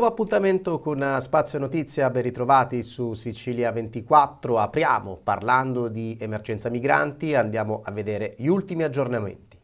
nuovo appuntamento con eh, Spazio Notizia, ben ritrovati su Sicilia 24. Apriamo parlando di emergenza migranti, andiamo a vedere gli ultimi aggiornamenti.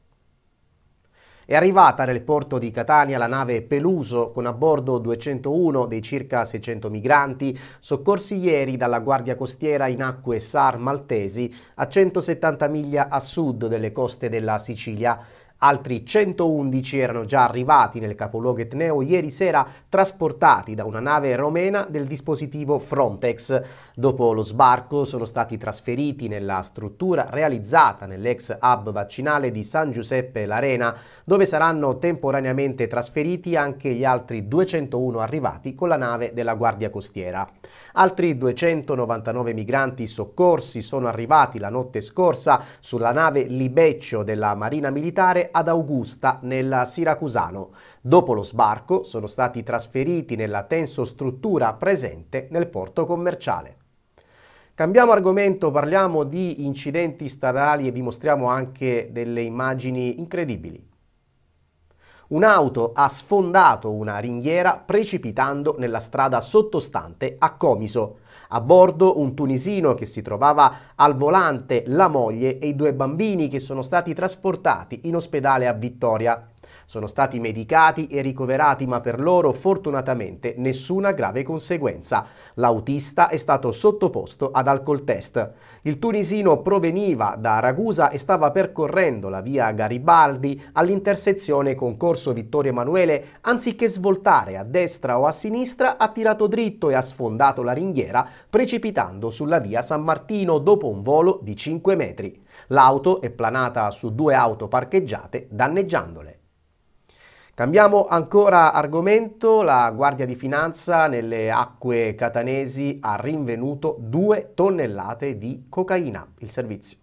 È arrivata nel porto di Catania la nave Peluso con a bordo 201 dei circa 600 migranti soccorsi ieri dalla Guardia Costiera in acque SAR maltesi a 170 miglia a sud delle coste della Sicilia. Altri 111 erano già arrivati nel capoluogo etneo ieri sera trasportati da una nave romena del dispositivo Frontex. Dopo lo sbarco sono stati trasferiti nella struttura realizzata nell'ex hub vaccinale di San Giuseppe L'Arena, dove saranno temporaneamente trasferiti anche gli altri 201 arrivati con la nave della Guardia Costiera. Altri 299 migranti soccorsi sono arrivati la notte scorsa sulla nave Libeccio della Marina Militare ad Augusta, nel Siracusano. Dopo lo sbarco sono stati trasferiti nella tenso struttura presente nel porto commerciale. Cambiamo argomento, parliamo di incidenti stradali e vi mostriamo anche delle immagini incredibili. Un'auto ha sfondato una ringhiera precipitando nella strada sottostante a Comiso. A bordo un tunisino che si trovava al volante, la moglie e i due bambini che sono stati trasportati in ospedale a Vittoria. Sono stati medicati e ricoverati ma per loro fortunatamente nessuna grave conseguenza. L'autista è stato sottoposto ad alcol test. Il tunisino proveniva da Ragusa e stava percorrendo la via Garibaldi all'intersezione con Corso Vittorio Emanuele anziché svoltare a destra o a sinistra ha tirato dritto e ha sfondato la ringhiera precipitando sulla via San Martino dopo un volo di 5 metri. L'auto è planata su due auto parcheggiate danneggiandole. Cambiamo ancora argomento, la Guardia di Finanza nelle acque catanesi ha rinvenuto due tonnellate di cocaina. Il servizio.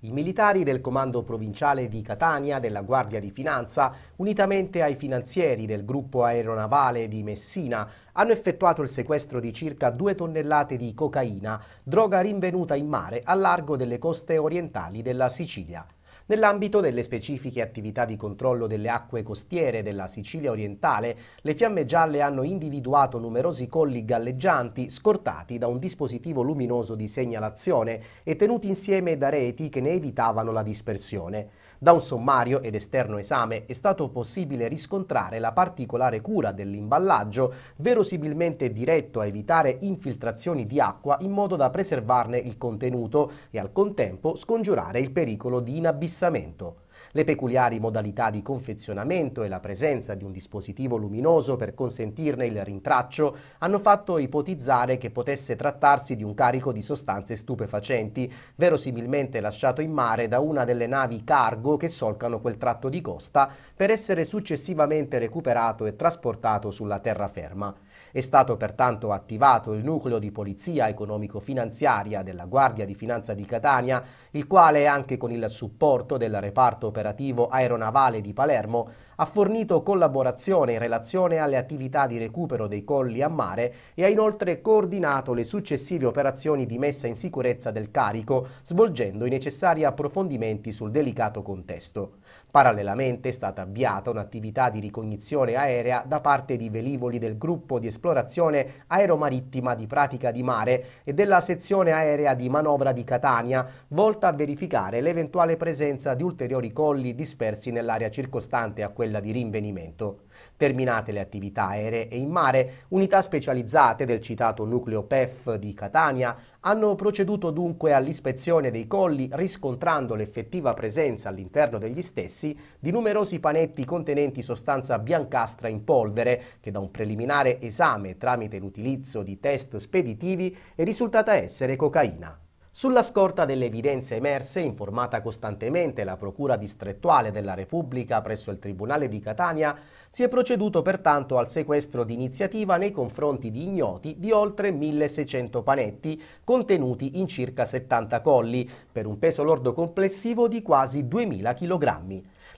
I militari del Comando Provinciale di Catania della Guardia di Finanza, unitamente ai finanzieri del gruppo aeronavale di Messina, hanno effettuato il sequestro di circa due tonnellate di cocaina, droga rinvenuta in mare a largo delle coste orientali della Sicilia. Nell'ambito delle specifiche attività di controllo delle acque costiere della Sicilia orientale, le fiamme gialle hanno individuato numerosi colli galleggianti scortati da un dispositivo luminoso di segnalazione e tenuti insieme da reti che ne evitavano la dispersione. Da un sommario ed esterno esame è stato possibile riscontrare la particolare cura dell'imballaggio, verosimilmente diretto a evitare infiltrazioni di acqua in modo da preservarne il contenuto e al contempo scongiurare il pericolo di inabissamento. Le peculiari modalità di confezionamento e la presenza di un dispositivo luminoso per consentirne il rintraccio hanno fatto ipotizzare che potesse trattarsi di un carico di sostanze stupefacenti, verosimilmente lasciato in mare da una delle navi cargo che solcano quel tratto di costa, per essere successivamente recuperato e trasportato sulla terraferma. È stato pertanto attivato il nucleo di polizia economico-finanziaria della Guardia di Finanza di Catania, il quale anche con il supporto del reparto operativo aeronavale di Palermo ha fornito collaborazione in relazione alle attività di recupero dei colli a mare e ha inoltre coordinato le successive operazioni di messa in sicurezza del carico, svolgendo i necessari approfondimenti sul delicato contesto. Parallelamente è stata avviata un'attività di ricognizione aerea da parte di velivoli del gruppo di esplorazione aeromarittima di pratica di mare e della sezione aerea di manovra di Catania, volta a verificare l'eventuale presenza di ulteriori colli dispersi nell'area circostante a quella di rinvenimento. Terminate le attività aeree e in mare, unità specializzate del citato nucleo PEF di Catania hanno proceduto dunque all'ispezione dei colli riscontrando l'effettiva presenza all'interno degli stessi di numerosi panetti contenenti sostanza biancastra in polvere che da un preliminare esame tramite l'utilizzo di test speditivi è risultata essere cocaina. Sulla scorta delle evidenze emerse, informata costantemente la Procura distrettuale della Repubblica presso il Tribunale di Catania, si è proceduto pertanto al sequestro d'iniziativa nei confronti di ignoti di oltre 1600 panetti, contenuti in circa 70 colli, per un peso lordo complessivo di quasi 2000 kg.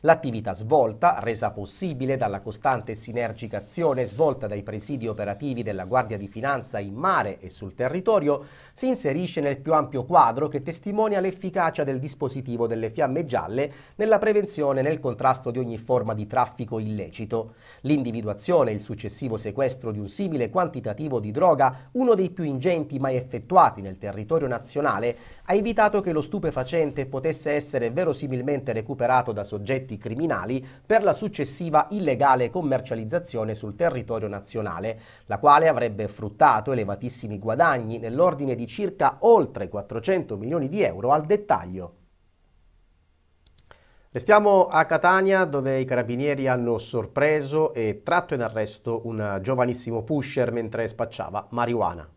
L'attività svolta, resa possibile dalla costante e sinergica azione svolta dai presidi operativi della Guardia di Finanza in mare e sul territorio, si inserisce nel più ampio quadro che testimonia l'efficacia del dispositivo delle fiamme gialle nella prevenzione e nel contrasto di ogni forma di traffico illecito. L'individuazione e il successivo sequestro di un simile quantitativo di droga, uno dei più ingenti mai effettuati nel territorio nazionale, ha evitato che lo stupefacente potesse essere verosimilmente recuperato da soggetti soggetti criminali per la successiva illegale commercializzazione sul territorio nazionale, la quale avrebbe fruttato elevatissimi guadagni nell'ordine di circa oltre 400 milioni di euro al dettaglio. Restiamo a Catania dove i carabinieri hanno sorpreso e tratto in arresto un giovanissimo pusher mentre spacciava marijuana.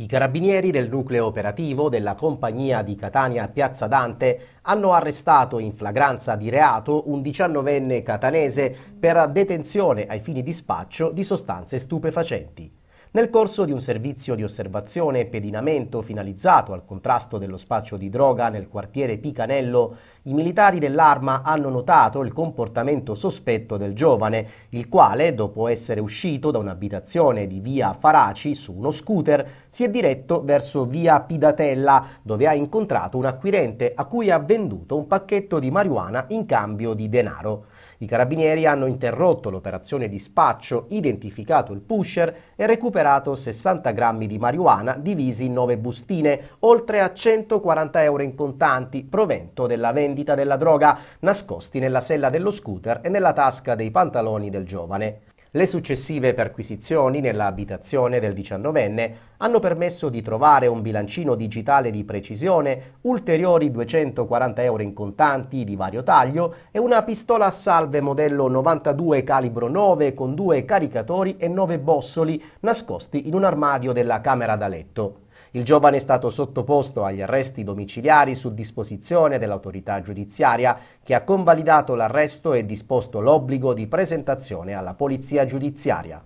I carabinieri del nucleo operativo della compagnia di Catania Piazza Dante hanno arrestato in flagranza di reato un 19enne catanese per detenzione ai fini di spaccio di sostanze stupefacenti. Nel corso di un servizio di osservazione e pedinamento finalizzato al contrasto dello spaccio di droga nel quartiere Picanello, i militari dell'arma hanno notato il comportamento sospetto del giovane, il quale, dopo essere uscito da un'abitazione di via Faraci su uno scooter, si è diretto verso via Pidatella, dove ha incontrato un acquirente a cui ha venduto un pacchetto di marijuana in cambio di denaro. I carabinieri hanno interrotto l'operazione di spaccio, identificato il pusher e recuperato 60 grammi di marijuana divisi in nove bustine, oltre a 140 euro in contanti, provento della vendita della droga, nascosti nella sella dello scooter e nella tasca dei pantaloni del giovane. Le successive perquisizioni nell'abitazione del diciannovenne hanno permesso di trovare un bilancino digitale di precisione, ulteriori 240 euro in contanti di vario taglio e una pistola a salve modello 92 calibro 9 con due caricatori e 9 bossoli nascosti in un armadio della camera da letto. Il giovane è stato sottoposto agli arresti domiciliari su disposizione dell'autorità giudiziaria che ha convalidato l'arresto e disposto l'obbligo di presentazione alla polizia giudiziaria.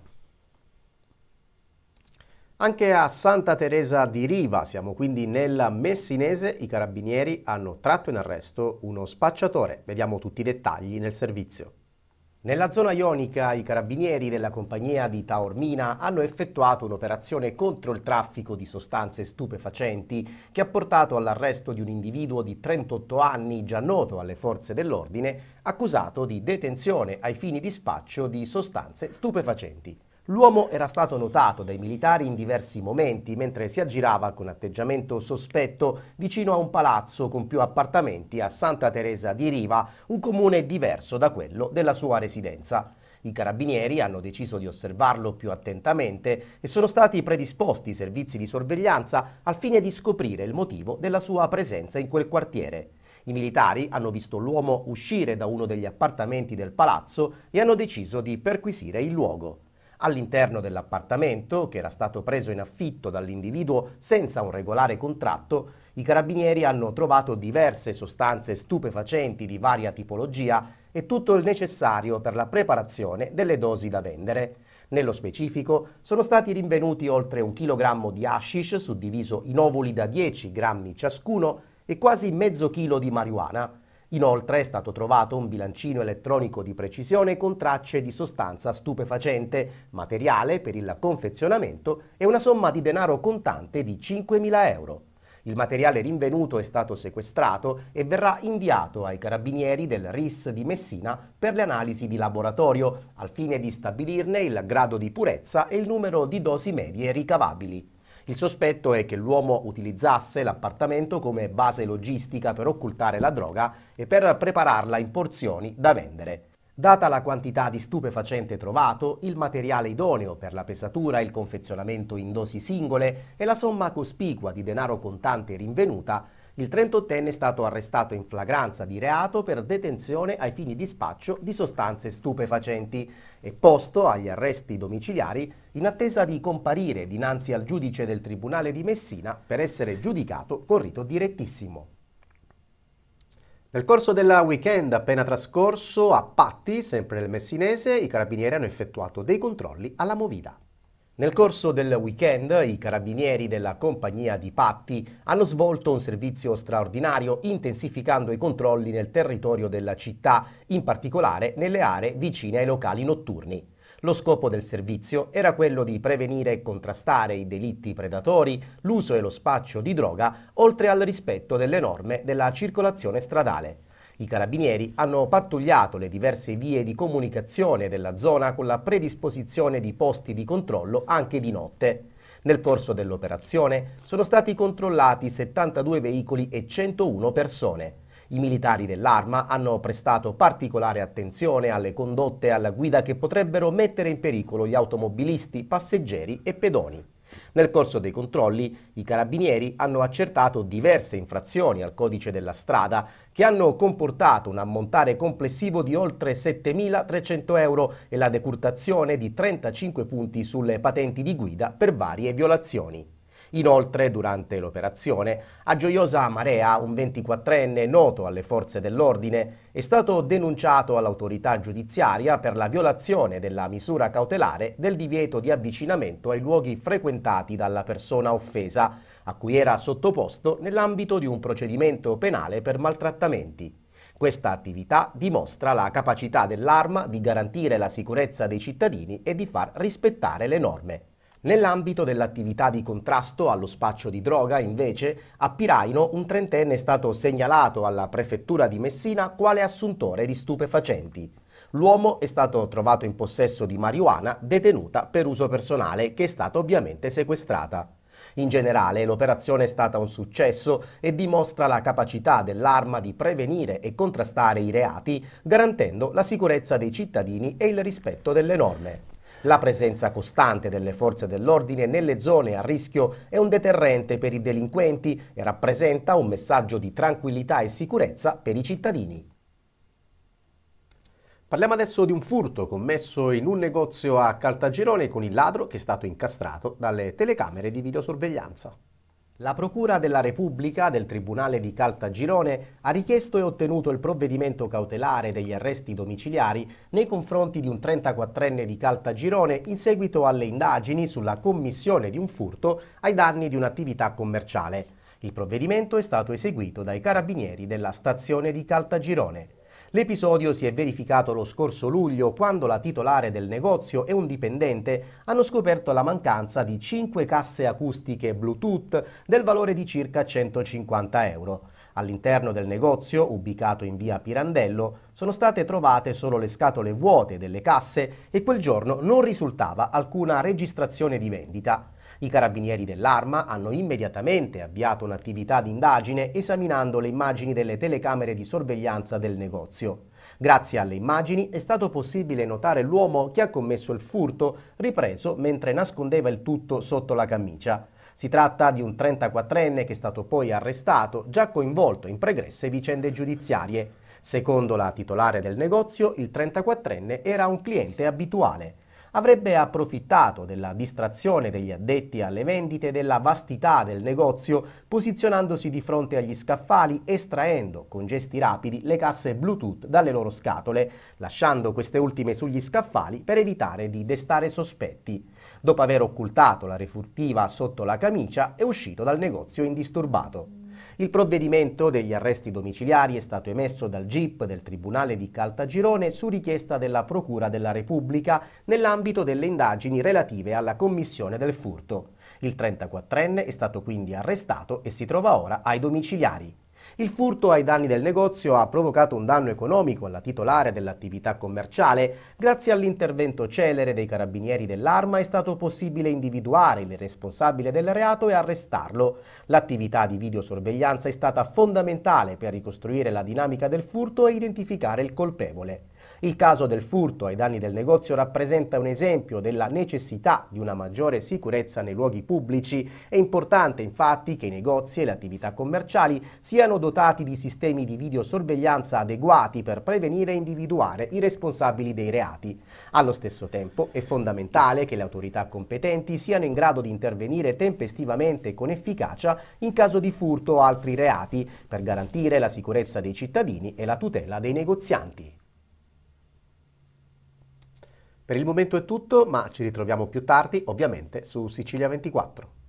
Anche a Santa Teresa di Riva, siamo quindi nella Messinese, i carabinieri hanno tratto in arresto uno spacciatore. Vediamo tutti i dettagli nel servizio. Nella zona ionica i carabinieri della compagnia di Taormina hanno effettuato un'operazione contro il traffico di sostanze stupefacenti che ha portato all'arresto di un individuo di 38 anni già noto alle forze dell'ordine accusato di detenzione ai fini di spaccio di sostanze stupefacenti. L'uomo era stato notato dai militari in diversi momenti mentre si aggirava con atteggiamento sospetto vicino a un palazzo con più appartamenti a Santa Teresa di Riva, un comune diverso da quello della sua residenza. I carabinieri hanno deciso di osservarlo più attentamente e sono stati predisposti servizi di sorveglianza al fine di scoprire il motivo della sua presenza in quel quartiere. I militari hanno visto l'uomo uscire da uno degli appartamenti del palazzo e hanno deciso di perquisire il luogo all'interno dell'appartamento, che era stato preso in affitto dall'individuo senza un regolare contratto, i carabinieri hanno trovato diverse sostanze stupefacenti di varia tipologia e tutto il necessario per la preparazione delle dosi da vendere. Nello specifico sono stati rinvenuti oltre un chilogrammo di hashish suddiviso in ovuli da 10 grammi ciascuno e quasi mezzo chilo di marijuana, Inoltre è stato trovato un bilancino elettronico di precisione con tracce di sostanza stupefacente, materiale per il confezionamento e una somma di denaro contante di 5.000 euro. Il materiale rinvenuto è stato sequestrato e verrà inviato ai carabinieri del RIS di Messina per le analisi di laboratorio, al fine di stabilirne il grado di purezza e il numero di dosi medie ricavabili. Il sospetto è che l'uomo utilizzasse l'appartamento come base logistica per occultare la droga e per prepararla in porzioni da vendere. Data la quantità di stupefacente trovato, il materiale idoneo per la pesatura, il confezionamento in dosi singole e la somma cospicua di denaro contante rinvenuta, il 38enne è stato arrestato in flagranza di reato per detenzione ai fini di spaccio di sostanze stupefacenti e posto agli arresti domiciliari in attesa di comparire dinanzi al giudice del Tribunale di Messina per essere giudicato con rito direttissimo. Nel corso della weekend appena trascorso a Patti, sempre nel messinese, i carabinieri hanno effettuato dei controlli alla Movida. Nel corso del weekend i carabinieri della compagnia di Patti hanno svolto un servizio straordinario intensificando i controlli nel territorio della città, in particolare nelle aree vicine ai locali notturni. Lo scopo del servizio era quello di prevenire e contrastare i delitti predatori, l'uso e lo spaccio di droga, oltre al rispetto delle norme della circolazione stradale. I carabinieri hanno pattugliato le diverse vie di comunicazione della zona con la predisposizione di posti di controllo anche di notte. Nel corso dell'operazione sono stati controllati 72 veicoli e 101 persone. I militari dell'arma hanno prestato particolare attenzione alle condotte alla guida che potrebbero mettere in pericolo gli automobilisti, passeggeri e pedoni. Nel corso dei controlli i carabinieri hanno accertato diverse infrazioni al codice della strada che hanno comportato un ammontare complessivo di oltre 7.300 euro e la decurtazione di 35 punti sulle patenti di guida per varie violazioni. Inoltre, durante l'operazione, a Gioiosa Marea, un 24enne noto alle forze dell'ordine, è stato denunciato all'autorità giudiziaria per la violazione della misura cautelare del divieto di avvicinamento ai luoghi frequentati dalla persona offesa, a cui era sottoposto nell'ambito di un procedimento penale per maltrattamenti. Questa attività dimostra la capacità dell'arma di garantire la sicurezza dei cittadini e di far rispettare le norme. Nell'ambito dell'attività di contrasto allo spaccio di droga, invece, a Piraino un trentenne è stato segnalato alla prefettura di Messina quale assuntore di stupefacenti. L'uomo è stato trovato in possesso di marijuana detenuta per uso personale che è stata ovviamente sequestrata. In generale l'operazione è stata un successo e dimostra la capacità dell'arma di prevenire e contrastare i reati garantendo la sicurezza dei cittadini e il rispetto delle norme. La presenza costante delle forze dell'ordine nelle zone a rischio è un deterrente per i delinquenti e rappresenta un messaggio di tranquillità e sicurezza per i cittadini. Parliamo adesso di un furto commesso in un negozio a Caltagirone con il ladro che è stato incastrato dalle telecamere di videosorveglianza. La Procura della Repubblica del Tribunale di Caltagirone ha richiesto e ottenuto il provvedimento cautelare degli arresti domiciliari nei confronti di un 34enne di Caltagirone in seguito alle indagini sulla commissione di un furto ai danni di un'attività commerciale. Il provvedimento è stato eseguito dai carabinieri della stazione di Caltagirone. L'episodio si è verificato lo scorso luglio quando la titolare del negozio e un dipendente hanno scoperto la mancanza di 5 casse acustiche Bluetooth del valore di circa 150 euro. All'interno del negozio, ubicato in via Pirandello, sono state trovate solo le scatole vuote delle casse e quel giorno non risultava alcuna registrazione di vendita. I carabinieri dell'Arma hanno immediatamente avviato un'attività di indagine esaminando le immagini delle telecamere di sorveglianza del negozio. Grazie alle immagini è stato possibile notare l'uomo che ha commesso il furto, ripreso mentre nascondeva il tutto sotto la camicia. Si tratta di un 34enne che è stato poi arrestato, già coinvolto in pregresse vicende giudiziarie. Secondo la titolare del negozio, il 34enne era un cliente abituale avrebbe approfittato della distrazione degli addetti alle vendite e della vastità del negozio, posizionandosi di fronte agli scaffali, estraendo con gesti rapidi le casse Bluetooth dalle loro scatole, lasciando queste ultime sugli scaffali per evitare di destare sospetti dopo aver occultato la refurtiva sotto la camicia è uscito dal negozio indisturbato. Il provvedimento degli arresti domiciliari è stato emesso dal GIP del Tribunale di Caltagirone su richiesta della Procura della Repubblica nell'ambito delle indagini relative alla commissione del furto. Il 34enne è stato quindi arrestato e si trova ora ai domiciliari. Il furto ai danni del negozio ha provocato un danno economico alla titolare dell'attività commerciale. Grazie all'intervento celere dei carabinieri dell'arma è stato possibile individuare il responsabile del reato e arrestarlo. L'attività di videosorveglianza è stata fondamentale per ricostruire la dinamica del furto e identificare il colpevole. Il caso del furto ai danni del negozio rappresenta un esempio della necessità di una maggiore sicurezza nei luoghi pubblici. È importante infatti che i negozi e le attività commerciali siano dotati di sistemi di videosorveglianza adeguati per prevenire e individuare i responsabili dei reati. Allo stesso tempo è fondamentale che le autorità competenti siano in grado di intervenire tempestivamente e con efficacia in caso di furto o altri reati per garantire la sicurezza dei cittadini e la tutela dei negozianti. Per il momento è tutto, ma ci ritroviamo più tardi, ovviamente, su Sicilia 24.